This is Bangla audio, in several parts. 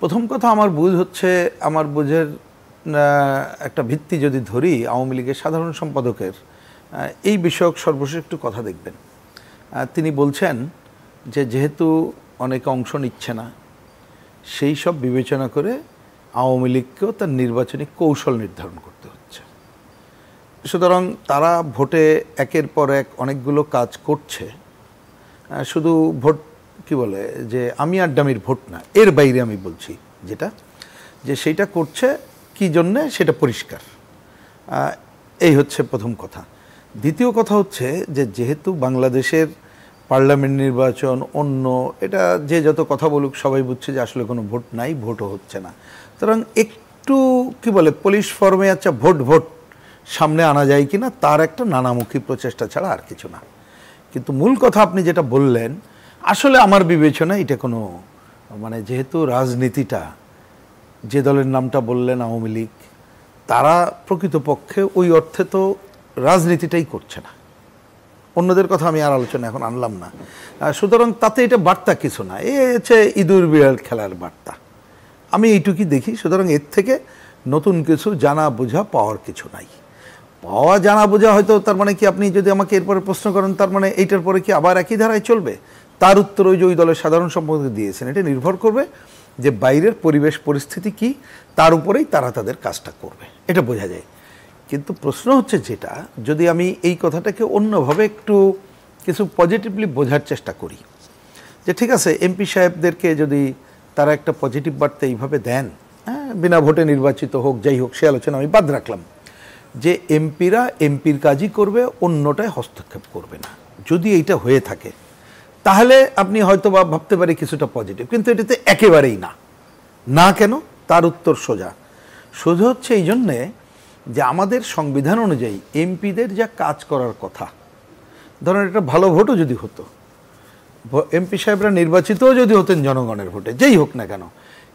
প্রথম কথা আমার বুঝ হচ্ছে আমার বুঝের একটা ভিত্তি যদি ধরি আওয়ামী লীগের সাধারণ সম্পাদকের এই বিষয়ক সর্বশেষ একটু কথা দেখবেন তিনি বলছেন যে যেহেতু অনেকে অংশ নিচ্ছে না সেই সব বিবেচনা করে আওয়ামী লীগকেও তার নির্বাচনী কৌশল নির্ধারণ করতে হচ্ছে সুতরাং তারা ভোটে একের পর এক অনেকগুলো কাজ করছে শুধু ভোট কি বলে যে আমি আড্ডামির ভোট না এর বাইরে আমি বলছি যেটা যে সেটা করছে কি জন্যে সেটা পরিষ্কার এই হচ্ছে প্রথম কথা দ্বিতীয় কথা হচ্ছে যে যেহেতু বাংলাদেশের পার্লামেন্ট নির্বাচন অন্য এটা যে যত কথা বলুক সবাই বুঝছে যে আসলে কোনো ভোট নাই ভোটও হচ্ছে না সুতরাং একটু কি বলে পুলিশ ফর্মে আচ্ছা ভোট ভোট সামনে আনা যায় কি না তার একটা নানামুখী প্রচেষ্টা ছাড়া আর কিছু না কিন্তু মূল কথা আপনি যেটা বললেন আসলে আমার বিবেচনায় এটা কোনো মানে যেহেতু রাজনীতিটা যে দলের নামটা বললেন আওয়ামী লীগ তারা প্রকৃতপক্ষে ওই অর্থে তো রাজনীতিটাই করছে না অন্যদের কথা আমি আর আলোচনা এখন আনলাম না সুতরাং তাতে এটা বার্তা কিছু না এ হচ্ছে ইঁদুর বিড়াল খেলার বার্তা আমি এইটুকুই দেখি সুতরাং এর থেকে নতুন কিছু জানা বোঝা পাওয়ার কিছু নাই পাওয়া জানা বোঝা হয়তো তার মানে কি আপনি যদি আমাকে এরপরে প্রশ্ন করেন তার মানে এইটার পরে কি আবার একই ধারায় চলবে তার উত্তর ওই যে ওই দলের সাধারণ সম্পাদক দিয়েছেন এটা নির্ভর করবে যে বাইরের পরিবেশ পরিস্থিতি কি তার উপরেই তারা তাদের কাজটা করবে এটা বোঝা যায় কিন্তু প্রশ্ন হচ্ছে যেটা যদি আমি এই কথাটাকে অন্যভাবে একটু কিছু পজিটিভলি বোঝার চেষ্টা করি যে ঠিক আছে এমপি সাহেবদেরকে যদি তারা একটা পজিটিভ বার্তা এইভাবে দেন হ্যাঁ বিনা ভোটে নির্বাচিত হোক যাই হোক সে আলোচনা আমি বাদ রাখলাম যে এমপিরা এমপির কাজই করবে অন্যটায় হস্তক্ষেপ করবে না যদি এইটা হয়ে থাকে তাহলে আপনি হয়তো বা ভাবতে পারি কিছুটা পজিটিভ কিন্তু এটাতে একেবারেই না না কেন তার উত্তর সোজা সোজা হচ্ছে এই জন্যে যে আমাদের সংবিধান অনুযায়ী এমপিদের যা কাজ করার কথা ধরেন একটা ভালো ভোটও যদি হতো এমপি সাহেবরা নির্বাচিতও যদি হতেন জনগণের ভোটে যেই হোক না কেন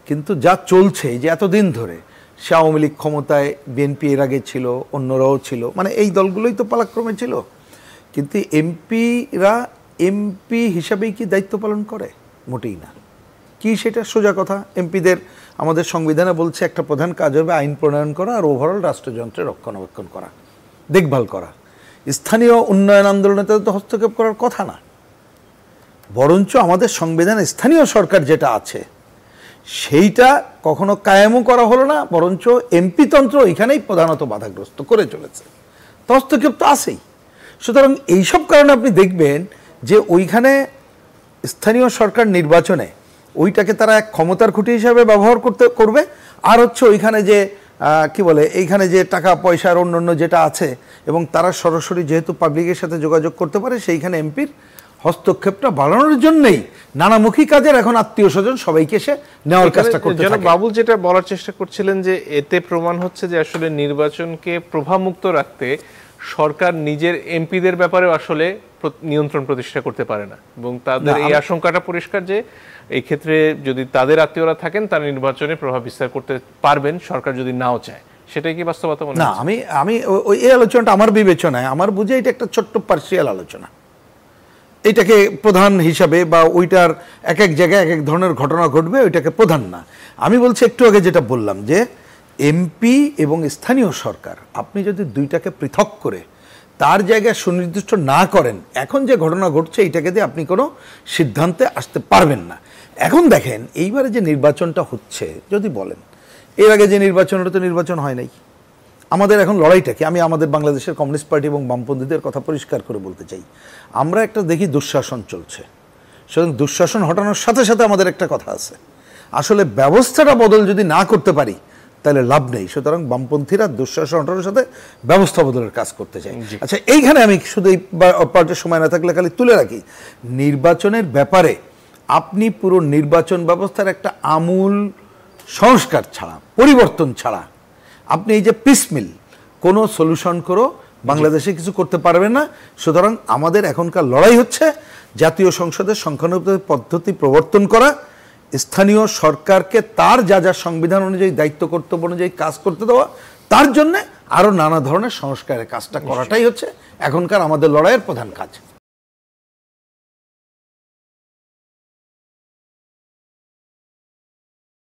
কিন্তু যা চলছে যে এতদিন ধরে সে আওয়ামী লীগ ক্ষমতায় বিএনপি এর আগে ছিল অন্যরাও ছিল মানে এই দলগুলোই তো পালাক্রমে ছিল কিন্তু এমপিরা এমপি হিসাবেই কি দায়িত্ব পালন করে মোটেই না কি সেটা সোজা কথা এমপিদের আমাদের সংবিধানে বলছে একটা প্রধান কাজ হবে আইন প্রণয়ন করা আর ওভারঅল রাষ্ট্রযন্ত্রের রক্ষণাবেক্ষণ করা দেখভাল করা স্থানীয় উন্নয়ন আন্দোলনে তাদের তো হস্তক্ষেপ করার কথা না বরঞ্চ আমাদের সংবিধানে স্থানীয় সরকার যেটা আছে সেইটা কখনো কায়েমও করা হলো না বরঞ্চ এমপিতন্ত্র এখানেই প্রধানত বাধাগ্রস্ত করে চলেছে হস্তক্ষেপ তো আছেই সুতরাং এইসব কারণে আপনি দেখবেন যে ওইখানে স্থানীয় সরকার নির্বাচনে ওইটাকে তারা এক ক্ষমতার খুঁটি হিসাবে ব্যবহার করতে করবে আর হচ্ছে ওইখানে যে কি বলে এইখানে যে টাকা পয়সার অন্য অন্য যেটা আছে এবং তারা সরাসরি যেহেতু পাবলিকের সাথে যোগাযোগ করতে পারে সেইখানে এমপির হস্তক্ষেপটা বাড়ানোর জন্যই নানামুখী কাজের এখন আত্মীয় স্বজন সবাইকে এসে নেওয়ার কাজটা করতে বাবুল যেটা বলার চেষ্টা করছিলেন যে এতে প্রমাণ হচ্ছে যে আসলে নির্বাচনকে প্রভাবমুক্ত রাখতে সরকার নিজের এমপিদের ব্যাপারে আসলে নিয়ন্ত্রণ প্রতিষ্ঠা করতে পারে না এবং তাদের এই আশঙ্কাটা পরিষ্কার যে এই ক্ষেত্রে যদি তাদের আত্মীয়রা থাকেন তারা নির্বাচনে প্রভাব বিস্তার করতে পারবেন সরকার যদি নাও চায় সেটাই কি বাস্তবতা না আমি আমি ওই এই আলোচনাটা আমার বিবেচনায় আমার বুঝে এটা একটা ছোট্ট পার্সিয়াল আলোচনা এটাকে প্রধান হিসাবে বা ওইটার এক এক জায়গায় এক এক ধরনের ঘটনা ঘটবে ওইটাকে প্রধান না আমি বলছি একটু আগে যেটা বললাম যে এমপি এবং স্থানীয় সরকার আপনি যদি দুইটাকে পৃথক করে তার জায়গায় সুনির্দিষ্ট না করেন এখন যে ঘটনা ঘটছে এটাকে দিয়ে আপনি কোনো সিদ্ধান্তে আসতে পারবেন না এখন দেখেন এইবারে যে নির্বাচনটা হচ্ছে যদি বলেন এর আগে যে নির্বাচন তো নির্বাচন হয় নাই আমাদের এখন লড়াইটা কি আমি আমাদের বাংলাদেশের কমিউনিস্ট পার্টি এবং বামপন্থীদের কথা পরিষ্কার করে বলতে চাই আমরা একটা দেখি দুঃশাসন চলছে সুতরাং দুঃশাসন হটানোর সাথে সাথে আমাদের একটা কথা আছে আসলে ব্যবস্থাটা বদল যদি না করতে পারি তাহলে লাভ নেই সুতরাং বামপন্থীরা দুঃশাসন হটানোর সাথে ব্যবস্থা বদলের কাজ করতে চাই আচ্ছা এইখানে আমি শুধু এই পার্টির সময় না থাকলে খালি তুলে রাখি নির্বাচনের ব্যাপারে আপনি পুরো নির্বাচন ব্যবস্থার একটা আমূল সংস্কার ছাড়া পরিবর্তন ছাড়া আপনি এই যে পিসমিল কোনো সলিউশন করো বাংলাদেশে কিছু করতে পারবে না সুতরাং আমাদের এখনকার লড়াই হচ্ছে জাতীয় সংসদের সংখ্যানুপাতিক পদ্ধতি প্রবর্তন করা স্থানীয় সরকারকে তার যা যা সংবিধান অনুযায়ী দায়িত্ব কর্তব্য অনুযায়ী কাজ করতে দেওয়া তার জন্যে আরও নানা ধরনের সংস্কারের কাজটা করাটাই হচ্ছে এখনকার আমাদের লড়াইয়ের প্রধান কাজ